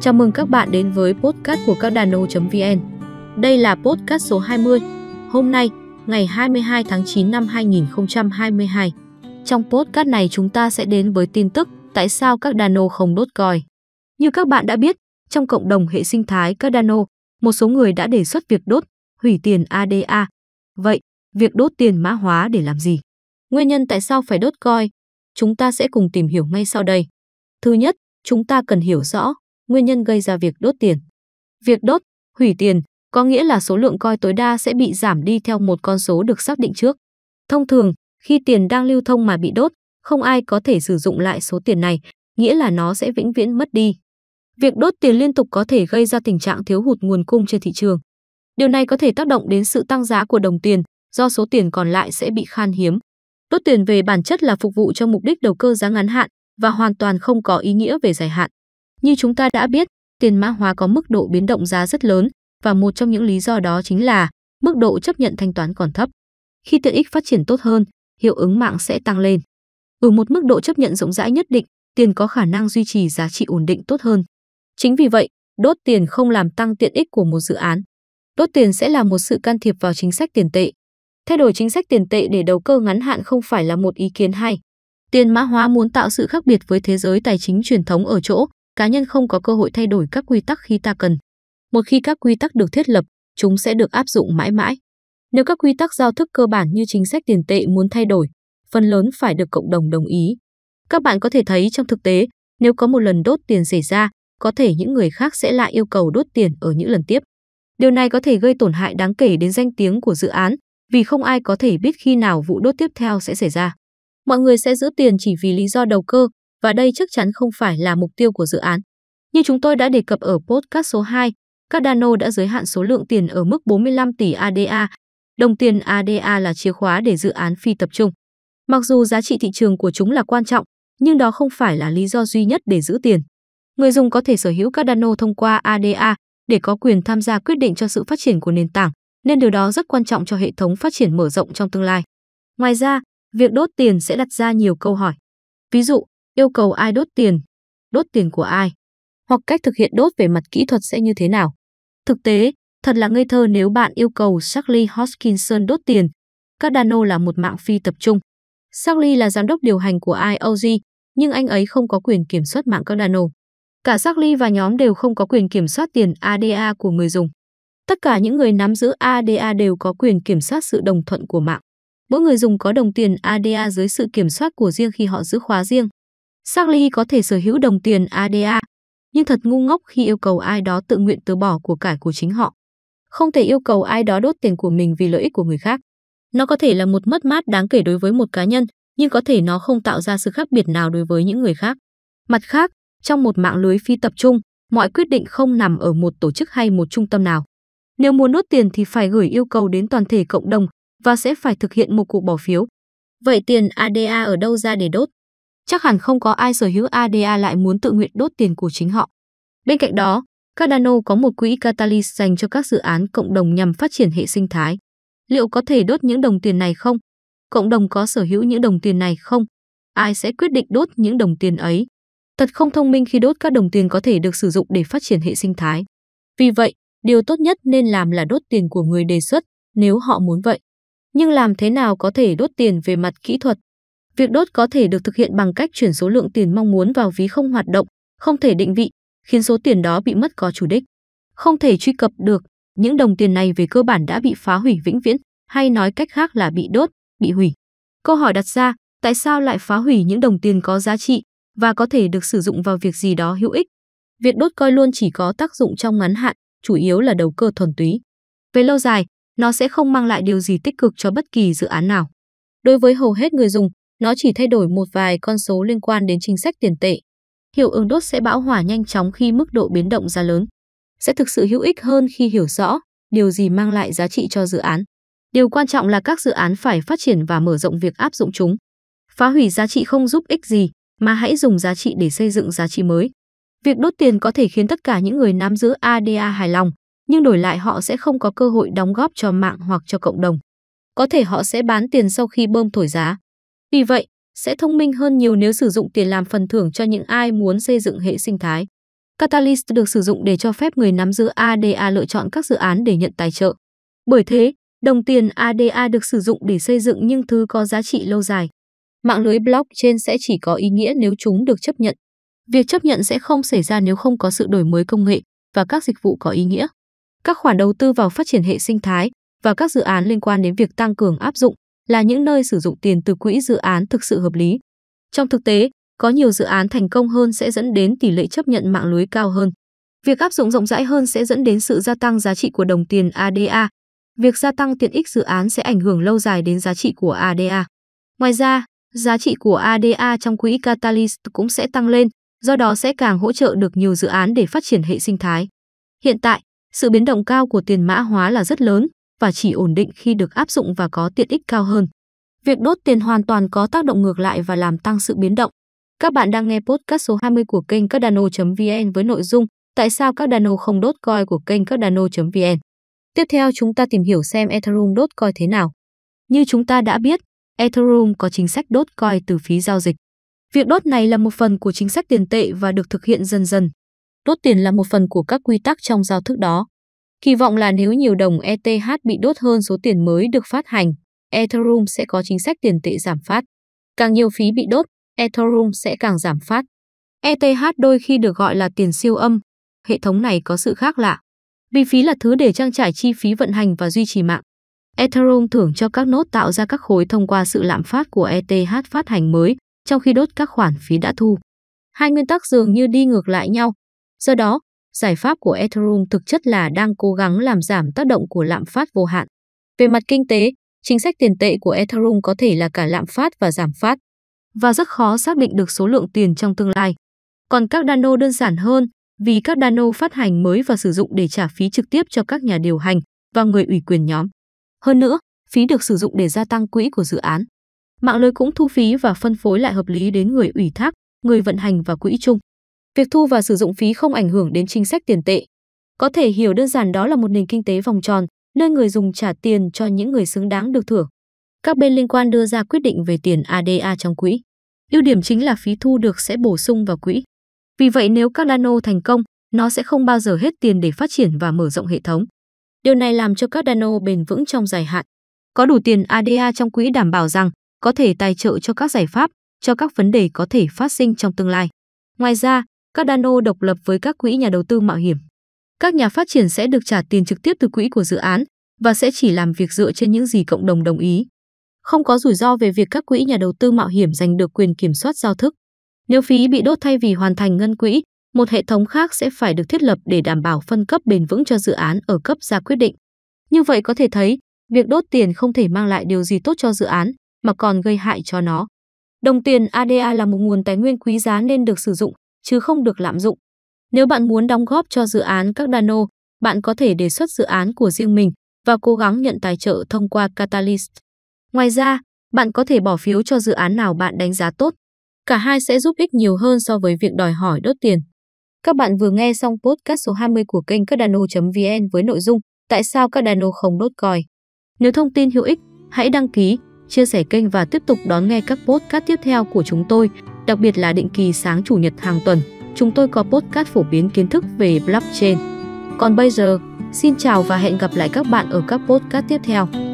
Chào mừng các bạn đến với podcast của các đàn vn Đây là podcast số 20. Hôm nay, ngày 22 tháng 9 năm 2022. Trong podcast này chúng ta sẽ đến với tin tức tại sao các đàn không đốt còi. Như các bạn đã biết, trong cộng đồng hệ sinh thái các đàn một số người đã đề xuất việc đốt, hủy tiền ADA. Vậy, việc đốt tiền mã hóa để làm gì? Nguyên nhân tại sao phải đốt coi? Chúng ta sẽ cùng tìm hiểu ngay sau đây. Thứ nhất, chúng ta cần hiểu rõ nguyên nhân gây ra việc đốt tiền. Việc đốt, hủy tiền có nghĩa là số lượng coi tối đa sẽ bị giảm đi theo một con số được xác định trước. Thông thường, khi tiền đang lưu thông mà bị đốt, không ai có thể sử dụng lại số tiền này, nghĩa là nó sẽ vĩnh viễn mất đi. Việc đốt tiền liên tục có thể gây ra tình trạng thiếu hụt nguồn cung trên thị trường. Điều này có thể tác động đến sự tăng giá của đồng tiền, do số tiền còn lại sẽ bị khan hiếm. Đốt tiền về bản chất là phục vụ cho mục đích đầu cơ giá ngắn hạn và hoàn toàn không có ý nghĩa về dài hạn. Như chúng ta đã biết, tiền mã hóa có mức độ biến động giá rất lớn và một trong những lý do đó chính là mức độ chấp nhận thanh toán còn thấp. Khi tiện ích phát triển tốt hơn, hiệu ứng mạng sẽ tăng lên. Ở một mức độ chấp nhận rộng rãi nhất định, tiền có khả năng duy trì giá trị ổn định tốt hơn. Chính vì vậy, đốt tiền không làm tăng tiện ích của một dự án. Đốt tiền sẽ là một sự can thiệp vào chính sách tiền tệ. Thay đổi chính sách tiền tệ để đầu cơ ngắn hạn không phải là một ý kiến hay. Tiền mã hóa muốn tạo sự khác biệt với thế giới tài chính truyền thống ở chỗ, cá nhân không có cơ hội thay đổi các quy tắc khi ta cần. Một khi các quy tắc được thiết lập, chúng sẽ được áp dụng mãi mãi. Nếu các quy tắc giao thức cơ bản như chính sách tiền tệ muốn thay đổi, phần lớn phải được cộng đồng đồng ý. Các bạn có thể thấy trong thực tế, nếu có một lần đốt tiền xảy ra, có thể những người khác sẽ lại yêu cầu đốt tiền ở những lần tiếp. Điều này có thể gây tổn hại đáng kể đến danh tiếng của dự án, vì không ai có thể biết khi nào vụ đốt tiếp theo sẽ xảy ra. Mọi người sẽ giữ tiền chỉ vì lý do đầu cơ, và đây chắc chắn không phải là mục tiêu của dự án. Như chúng tôi đã đề cập ở podcast số 2, Cardano đã giới hạn số lượng tiền ở mức 45 tỷ ADA. Đồng tiền ADA là chìa khóa để dự án phi tập trung. Mặc dù giá trị thị trường của chúng là quan trọng, nhưng đó không phải là lý do duy nhất để giữ tiền. Người dùng có thể sở hữu Cardano thông qua ADA để có quyền tham gia quyết định cho sự phát triển của nền tảng, nên điều đó rất quan trọng cho hệ thống phát triển mở rộng trong tương lai. Ngoài ra, việc đốt tiền sẽ đặt ra nhiều câu hỏi. Ví dụ, yêu cầu ai đốt tiền, đốt tiền của ai, hoặc cách thực hiện đốt về mặt kỹ thuật sẽ như thế nào. Thực tế, thật là ngây thơ nếu bạn yêu cầu Charlie Hoskinson đốt tiền. Cardano là một mạng phi tập trung. Charlie là giám đốc điều hành của IOG, nhưng anh ấy không có quyền kiểm soát mạng Cardano. Cả Charlie và nhóm đều không có quyền kiểm soát tiền ADA của người dùng. Tất cả những người nắm giữ ADA đều có quyền kiểm soát sự đồng thuận của mạng. Mỗi người dùng có đồng tiền ADA dưới sự kiểm soát của riêng khi họ giữ khóa riêng. Sarli có thể sở hữu đồng tiền ADA, nhưng thật ngu ngốc khi yêu cầu ai đó tự nguyện từ bỏ của cải của chính họ. Không thể yêu cầu ai đó đốt tiền của mình vì lợi ích của người khác. Nó có thể là một mất mát đáng kể đối với một cá nhân, nhưng có thể nó không tạo ra sự khác biệt nào đối với những người khác. Mặt khác, trong một mạng lưới phi tập trung, mọi quyết định không nằm ở một tổ chức hay một trung tâm nào. Nếu muốn nốt tiền thì phải gửi yêu cầu đến toàn thể cộng đồng và sẽ phải thực hiện một cuộc bỏ phiếu. Vậy tiền ADA ở đâu ra để đốt? chắc hẳn không có ai sở hữu ADA lại muốn tự nguyện đốt tiền của chính họ. Bên cạnh đó, Cardano có một quỹ Catalyst dành cho các dự án cộng đồng nhằm phát triển hệ sinh thái. Liệu có thể đốt những đồng tiền này không? Cộng đồng có sở hữu những đồng tiền này không? Ai sẽ quyết định đốt những đồng tiền ấy? Thật không thông minh khi đốt các đồng tiền có thể được sử dụng để phát triển hệ sinh thái. Vì vậy, điều tốt nhất nên làm là đốt tiền của người đề xuất nếu họ muốn vậy. Nhưng làm thế nào có thể đốt tiền về mặt kỹ thuật? Việc đốt có thể được thực hiện bằng cách chuyển số lượng tiền mong muốn vào ví không hoạt động, không thể định vị, khiến số tiền đó bị mất có chủ đích. Không thể truy cập được, những đồng tiền này về cơ bản đã bị phá hủy vĩnh viễn, hay nói cách khác là bị đốt, bị hủy. Câu hỏi đặt ra, tại sao lại phá hủy những đồng tiền có giá trị và có thể được sử dụng vào việc gì đó hữu ích? Việc đốt coi luôn chỉ có tác dụng trong ngắn hạn, chủ yếu là đầu cơ thuần túy. Về lâu dài, nó sẽ không mang lại điều gì tích cực cho bất kỳ dự án nào. Đối với hầu hết người dùng, nó chỉ thay đổi một vài con số liên quan đến chính sách tiền tệ. Hiệu ứng đốt sẽ bão hòa nhanh chóng khi mức độ biến động giá lớn. Sẽ thực sự hữu ích hơn khi hiểu rõ điều gì mang lại giá trị cho dự án. Điều quan trọng là các dự án phải phát triển và mở rộng việc áp dụng chúng. Phá hủy giá trị không giúp ích gì, mà hãy dùng giá trị để xây dựng giá trị mới. Việc đốt tiền có thể khiến tất cả những người nắm giữ ADA hài lòng, nhưng đổi lại họ sẽ không có cơ hội đóng góp cho mạng hoặc cho cộng đồng. Có thể họ sẽ bán tiền sau khi bơm thổi giá. Vì vậy, sẽ thông minh hơn nhiều nếu sử dụng tiền làm phần thưởng cho những ai muốn xây dựng hệ sinh thái. Catalyst được sử dụng để cho phép người nắm giữ ADA lựa chọn các dự án để nhận tài trợ. Bởi thế, đồng tiền ADA được sử dụng để xây dựng những thứ có giá trị lâu dài. Mạng lưới blockchain sẽ chỉ có ý nghĩa nếu chúng được chấp nhận. Việc chấp nhận sẽ không xảy ra nếu không có sự đổi mới công nghệ và các dịch vụ có ý nghĩa. Các khoản đầu tư vào phát triển hệ sinh thái và các dự án liên quan đến việc tăng cường áp dụng là những nơi sử dụng tiền từ quỹ dự án thực sự hợp lý. Trong thực tế, có nhiều dự án thành công hơn sẽ dẫn đến tỷ lệ chấp nhận mạng lưới cao hơn. Việc áp dụng rộng rãi hơn sẽ dẫn đến sự gia tăng giá trị của đồng tiền ADA. Việc gia tăng tiện ích dự án sẽ ảnh hưởng lâu dài đến giá trị của ADA. Ngoài ra, giá trị của ADA trong quỹ Catalyst cũng sẽ tăng lên, do đó sẽ càng hỗ trợ được nhiều dự án để phát triển hệ sinh thái. Hiện tại, sự biến động cao của tiền mã hóa là rất lớn, và chỉ ổn định khi được áp dụng và có tiện ích cao hơn. Việc đốt tiền hoàn toàn có tác động ngược lại và làm tăng sự biến động. Các bạn đang nghe podcast số 20 của kênh cardano vn với nội dung Tại sao Cardano không đốt coi của kênh cardano vn Tiếp theo chúng ta tìm hiểu xem Ethereum đốt coi thế nào. Như chúng ta đã biết, Ethereum có chính sách đốt coi từ phí giao dịch. Việc đốt này là một phần của chính sách tiền tệ và được thực hiện dần dần. Đốt tiền là một phần của các quy tắc trong giao thức đó. Kỳ vọng là nếu nhiều đồng ETH bị đốt hơn số tiền mới được phát hành, Ethereum sẽ có chính sách tiền tệ giảm phát. Càng nhiều phí bị đốt, Ethereum sẽ càng giảm phát. ETH đôi khi được gọi là tiền siêu âm. Hệ thống này có sự khác lạ. Vì phí là thứ để trang trải chi phí vận hành và duy trì mạng. Ethereum thưởng cho các nốt tạo ra các khối thông qua sự lạm phát của ETH phát hành mới, trong khi đốt các khoản phí đã thu. Hai nguyên tắc dường như đi ngược lại nhau. Do đó, giải pháp của Ethereum thực chất là đang cố gắng làm giảm tác động của lạm phát vô hạn. Về mặt kinh tế, chính sách tiền tệ của Ethereum có thể là cả lạm phát và giảm phát, và rất khó xác định được số lượng tiền trong tương lai. Còn các Dano đơn giản hơn, vì các Dano phát hành mới và sử dụng để trả phí trực tiếp cho các nhà điều hành và người ủy quyền nhóm. Hơn nữa, phí được sử dụng để gia tăng quỹ của dự án. Mạng lưới cũng thu phí và phân phối lại hợp lý đến người ủy thác, người vận hành và quỹ chung. Việc thu và sử dụng phí không ảnh hưởng đến chính sách tiền tệ. Có thể hiểu đơn giản đó là một nền kinh tế vòng tròn, nơi người dùng trả tiền cho những người xứng đáng được thưởng. Các bên liên quan đưa ra quyết định về tiền ADA trong quỹ. Ưu điểm chính là phí thu được sẽ bổ sung vào quỹ. Vì vậy nếu Cardano thành công, nó sẽ không bao giờ hết tiền để phát triển và mở rộng hệ thống. Điều này làm cho Cardano bền vững trong dài hạn. Có đủ tiền ADA trong quỹ đảm bảo rằng có thể tài trợ cho các giải pháp, cho các vấn đề có thể phát sinh trong tương lai. Ngoài ra, các Dano độc lập với các quỹ nhà đầu tư mạo hiểm. Các nhà phát triển sẽ được trả tiền trực tiếp từ quỹ của dự án và sẽ chỉ làm việc dựa trên những gì cộng đồng đồng ý. Không có rủi ro về việc các quỹ nhà đầu tư mạo hiểm giành được quyền kiểm soát giao thức. Nếu phí bị đốt thay vì hoàn thành ngân quỹ, một hệ thống khác sẽ phải được thiết lập để đảm bảo phân cấp bền vững cho dự án ở cấp ra quyết định. Như vậy có thể thấy, việc đốt tiền không thể mang lại điều gì tốt cho dự án mà còn gây hại cho nó. Đồng tiền ADA là một nguồn tài nguyên quý giá nên được sử dụng chứ không được lạm dụng. Nếu bạn muốn đóng góp cho dự án các Cardano, bạn có thể đề xuất dự án của riêng mình và cố gắng nhận tài trợ thông qua Catalyst. Ngoài ra, bạn có thể bỏ phiếu cho dự án nào bạn đánh giá tốt. Cả hai sẽ giúp ích nhiều hơn so với việc đòi hỏi đốt tiền. Các bạn vừa nghe xong podcast số 20 của kênh Cardano.vn với nội dung Tại sao Cardano không đốt còi? Nếu thông tin hữu ích, hãy đăng ký chia sẻ kênh và tiếp tục đón nghe các podcast tiếp theo của chúng tôi, đặc biệt là định kỳ sáng chủ nhật hàng tuần. Chúng tôi có podcast phổ biến kiến thức về blockchain. Còn bây giờ, xin chào và hẹn gặp lại các bạn ở các podcast tiếp theo.